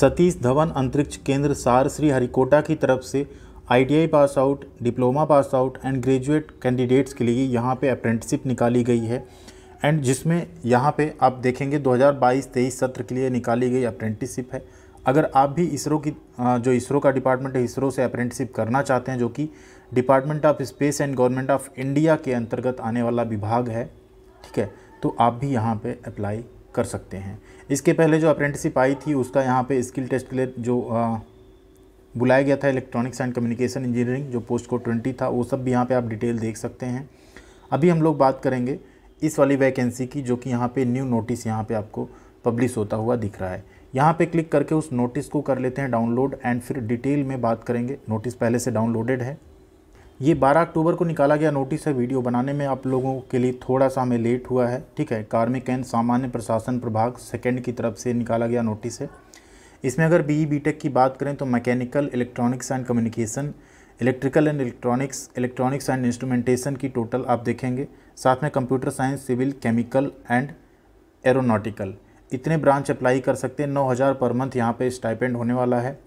सतीश धवन अंतरिक्ष केंद्र सार श्री हरिकोटा की तरफ से ITI pass out diploma pass out and graduate candidates के लिए यहाँ पे अप्रेंटिसिप निकाली गई है एंड जिसमें यहाँ पे आप देखेंगे 2022-23 सत्र के लिए निकाली गई अप्रेंटिसिप है अगर आप भी इसरो की जो इसरो का डिपार्टमेंट है इसरो से अप्रेंटिसिप करना चाहते हैं जो कि department of space and government of India के अंतर्गत आने वाला विभाग है ठीक है तो आप भी यहाँ पर अप्लाई कर सकते हैं इसके पहले जो अप्रेंटिसिप आई थी उसका यहाँ पे स्किल टेस्ट के लिए जो आ, बुलाया गया था इलेक्ट्रॉनिक्स एंड कम्युनिकेशन इंजीनियरिंग जो पोस्ट को ट्वेंटी था वो सब भी यहाँ पे आप डिटेल देख सकते हैं अभी हम लोग बात करेंगे इस वाली वैकेंसी की जो कि यहाँ पे न्यू नोटिस यहाँ पे आपको पब्लिश होता हुआ दिख रहा है यहाँ पे क्लिक करके उस नोटिस को कर लेते हैं डाउनलोड एंड फिर डिटेल में बात करेंगे नोटिस पहले से डाउनलोडेड है ये 12 अक्टूबर को निकाला गया नोटिस है वीडियो बनाने में आप लोगों के लिए थोड़ा सा हमें लेट हुआ है ठीक है कार्मिक एंड सामान्य प्रशासन प्रभाग सेकेंड की तरफ से निकाला गया नोटिस है इसमें अगर बी बी टेक की बात करें तो mechanical electronics and communication electrical and electronics electronics and instrumentation की टोटल आप देखेंगे साथ में computer science civil chemical and aeronautical इतने ब्रांच अप्लाई कर सकते हैं नौ हज़ार पर मंथ यहाँ पे स्टाइपेंड होने वाला है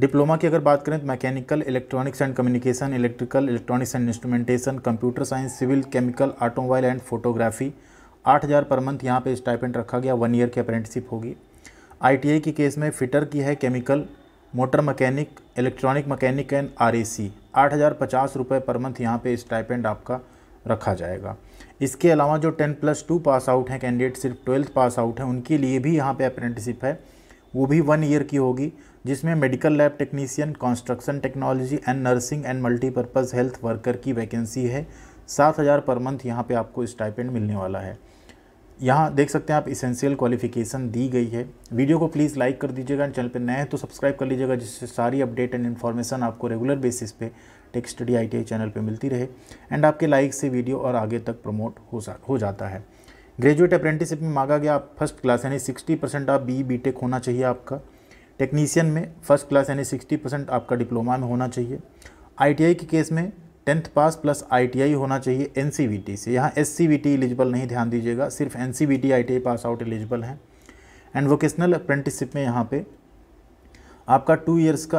डिप्लोमा की अगर बात करें तो mechanical electronics and communication electrical electronics and instrumentation computer science civil chemical automobile and photography आठ हज़ार पर मंथ यहाँ पे स्टाइपेंट रखा गया वन ईयर की अप्रेंटिसिप होगी आईटीआई की केस में फिटर की है chemical motor mechanic electronic mechanic and R A C आठ हज़ार पचास रुपये पर मंथ यहाँ पर स्टाइपेंट आपका रखा जाएगा इसके अलावा जो ten plus two pass out हैं कैंडिडेट सिर्फ ट्वेल्थ पास आउट हैं उनके लिए भी यहाँ पे अप्रेंटिसिप है वो भी वन ईयर की होगी जिसमें medical lab technician construction technology and nursing and multipurpose health worker की वैकेंसी है सात हज़ार पर मंथ यहाँ पे आपको स्टाइपेंड मिलने वाला है यहाँ देख सकते हैं आप इसेंशियल क्वालिफिकेशन दी गई है वीडियो को प्लीज़ लाइक कर दीजिएगा चैनल पर नए हैं तो सब्सक्राइब कर लीजिएगा जिससे सारी अपडेट एंड इन्फॉर्मेशन आपको रेगुलर बेसिस पे टेक स्टडी आई चैनल पर मिलती रहे एंड आपके लाइक से वीडियो और आगे तक प्रमोट हो हो जाता है ग्रेजुएट अप्रेंटिसिप में मांगा गया फर्स्ट क्लास यानी सिक्सटी परसेंट आप बी बी टेक होना चाहिए आपका टेक्नीशियन में फर्स्ट क्लास यानी सिक्सटी परसेंट आपका डिप्लोमा में होना चाहिए आईटीआई के केस में टेंथ पास प्लस आईटीआई होना चाहिए एनसीवीटी से यहाँ एस एलिजिबल नहीं ध्यान दीजिएगा सिर्फ N C pass out eligible हैं एंड वोकेशनल अप्रेंटिसिप में यहाँ पर आपका टू इयर्स का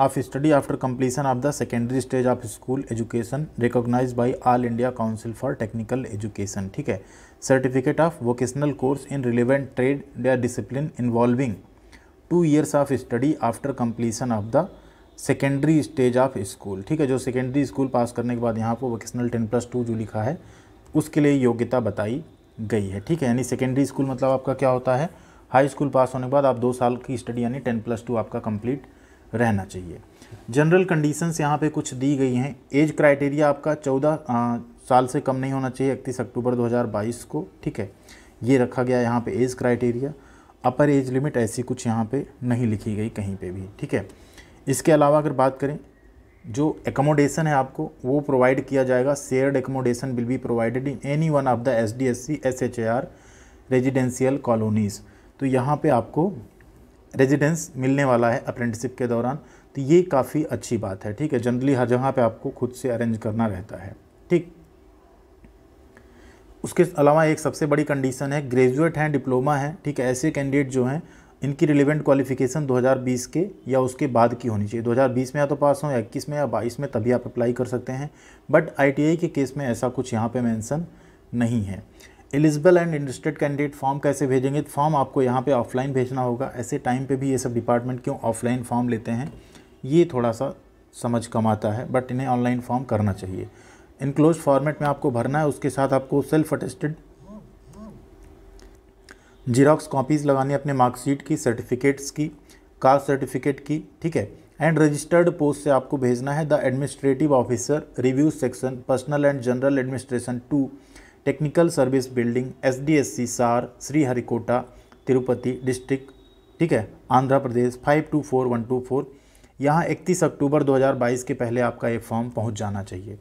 of study after completion of the secondary stage of school education recognised by All India Council for Technical Education ठीक है certificate of vocational course in relevant trade या discipline involving two years of study after completion of the secondary stage of school ठीक है जो secondary school पास करने के बाद यहाँ पर वोकेशनल टेन प्लस टू जो लिखा है उसके लिए योग्यता बताई गई है ठीक है यानी सेकेंडरी स्कूल मतलब आपका क्या होता है हाई स्कूल पास होने के बाद आप दो साल की स्टडी यानी टेन प्लस टू आपका कंप्लीट रहना चाहिए जनरल कंडीशंस यहाँ पे कुछ दी गई हैं एज क्राइटेरिया आपका चौदह साल से कम नहीं होना चाहिए इकतीस अक्टूबर 2022 को ठीक है ये रखा गया यहाँ पे age criteria upper age limit ऐसी कुछ यहाँ पे नहीं लिखी गई कहीं पे भी ठीक है इसके अलावा अगर बात करें जो एकोमोडेशन है आपको वो प्रोवाइड किया जाएगा shared accommodation will be provided in any one of the S D S C S H A R residential colonies तो यहाँ पे आपको रेजिडेंस मिलने वाला है अप्रेंटिसिप के दौरान तो ये काफ़ी अच्छी बात है ठीक है जनरली हर जगह पे आपको खुद से अरेंज करना रहता है ठीक उसके अलावा एक सबसे बड़ी कंडीशन है ग्रेजुएट हैं डिप्लोमा हैं ठीक है ऐसे कैंडिडेट जो हैं इनकी रिलेवेंट क्वालिफिकेशन 2020 के या उसके बाद की होनी चाहिए 2020 में या तो पास हों या इक्कीस में या बाईस में तभी आप अप्लाई कर सकते हैं बट आईटीआई के केस में ऐसा कुछ यहाँ पे मेंशन नहीं है eligible and interested candidate form कैसे भेजेंगे फॉर्म आपको यहाँ पे ऑफलाइन भेजना होगा ऐसे टाइम पर भी ये सब डिपार्टमेंट क्यों ऑफलाइन फॉर्म लेते हैं ये थोड़ा सा समझ कम आता है बट इन्हें ऑनलाइन फॉर्म करना चाहिए इनक्लोज फॉर्मेट में आपको भरना है उसके साथ आपको सेल्फ अटेस्टेड जीरोक्स कॉपीज़ लगानी है अपने मार्कशीट की सर्टिफिकेट्स की कास्ट सर्टिफिकेट की ठीक है एंड रजिस्टर्ड पोस्ट से आपको भेजना है the administrative officer review section personnel and general administration to technical service building S D S C SHAR Harikota Tirupati district ठीक है Andhra Pradesh five two four one two four यहाँ इकतीस अक्टूबर 2022 के पहले आपका ये फॉर्म पहुँच जाना चाहिए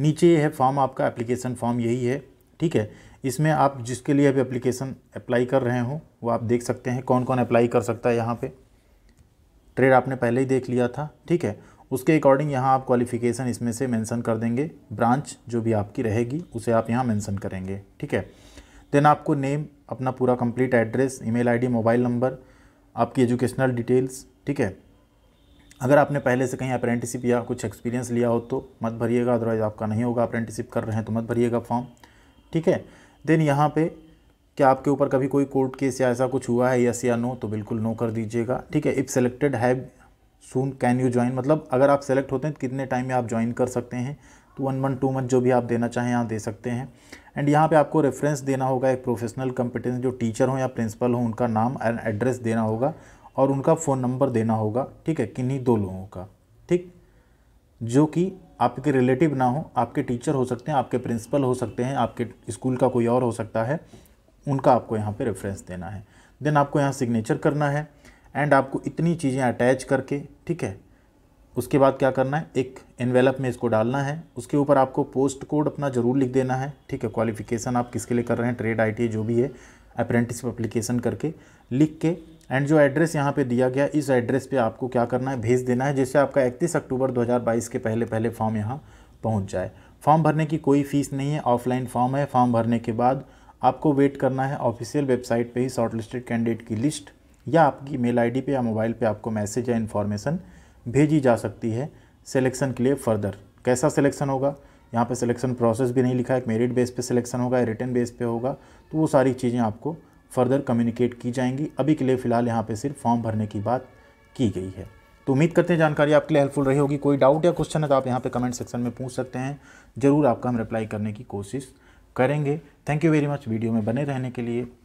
नीचे है फॉर्म आपका एप्लीकेशन फॉर्म यही है ठीक है इसमें आप जिसके लिए अभी एप्लीकेशन अप्लाई कर रहे हो वो आप देख सकते हैं कौन कौन अप्लाई कर सकता है यहाँ पे ट्रेड आपने पहले ही देख लिया था ठीक है उसके अकॉर्डिंग यहाँ आप क्वालिफिकेशन इसमें से मेंशन कर देंगे ब्रांच जो भी आपकी रहेगी उसे आप यहाँ मेंशन करेंगे ठीक है देन आपको नेम अपना पूरा complete address email ID mobile number आपकी एजुकेशनल डिटेल्स ठीक है अगर आपने पहले से कहीं अप्रेंटिसिप या कुछ एक्सपीरियंस लिया हो तो मत भरिएगा अदरवाइज़ आपका नहीं होगा अप्रेंटिसिप कर रहे हैं तो मत भरिएगा फॉर्म ठीक है देन यहाँ पे क्या आपके ऊपर कभी कोई कोर्ट केस या ऐसा कुछ हुआ है यस या नो तो बिल्कुल नो कर दीजिएगा ठीक है if selected have soon can you join मतलब अगर आप सेलेक्ट होते हैं तो कितने टाइम में आप ज्वाइन कर सकते हैं तो वन मंथ टू मंथ जो भी आप देना चाहें यहाँ दे सकते हैं एंड यहाँ पे आपको रेफरेंस देना होगा एक प्रोफेशनल कंपिटेंस जो टीचर हो या प्रिंसिपल हो उनका नाम एंड एड्रेस देना होगा और उनका फ़ोन नंबर देना होगा ठीक है किन्हीं दो लोगों का ठीक जो कि आपके रिलेटिव ना हो आपके टीचर हो सकते हैं आपके प्रिंसिपल हो सकते हैं आपके स्कूल का कोई और हो सकता है उनका आपको यहाँ पे रेफरेंस देना है देन आपको यहाँ सिग्नेचर करना है एंड आपको इतनी चीज़ें अटैच करके ठीक है उसके बाद क्या करना है एक इन्वेलप में इसको डालना है उसके ऊपर आपको पोस्ट कोड अपना ज़रूर लिख देना है ठीक है क्वालिफिकेशन आप किसके लिए कर रहे हैं ट्रेड आई जो भी है अप्रेंटिस अप्लीकेशन करके लिख के एंड जो एड्रेस यहाँ पे दिया गया इस एड्रेस पे आपको क्या करना है भेज देना है जिससे आपका 31 अक्टूबर 2022 के पहले पहले फॉर्म यहाँ पहुँच जाए फॉर्म भरने की कोई फ़ीस नहीं है ऑफलाइन फॉर्म है फॉर्म भरने के बाद आपको वेट करना है ऑफिशियल वेबसाइट पर ही शॉर्टलिस्टेड कैंडिडेट की लिस्ट या आपकी मेल आई डी या मोबाइल पर आपको मैसेज या इन्फॉर्मेशन भेजी जा सकती है सिलेक्शन के लिए फर्दर कैसा सिलेक्शन होगा यहाँ पे सिलेक्शन प्रोसेस भी नहीं लिखा है मेरिट बेस पे सिलेक्शन होगा रिटर्न बेस पे होगा तो वो सारी चीज़ें आपको फर्दर कम्युनिकेट की जाएंगी अभी के लिए फ़िलहाल यहाँ पे सिर्फ फॉर्म भरने की बात की गई है तो उम्मीद करते हैं जानकारी आपके लिए हेल्पफुल रही होगी कोई डाउट या क्वेश्चन है तो आप यहाँ पे कमेंट सेक्शन में पूछ सकते हैं ज़रूर आपका हम रिप्लाई करने की कोशिश करेंगे thank you very much video में बने रहने के लिए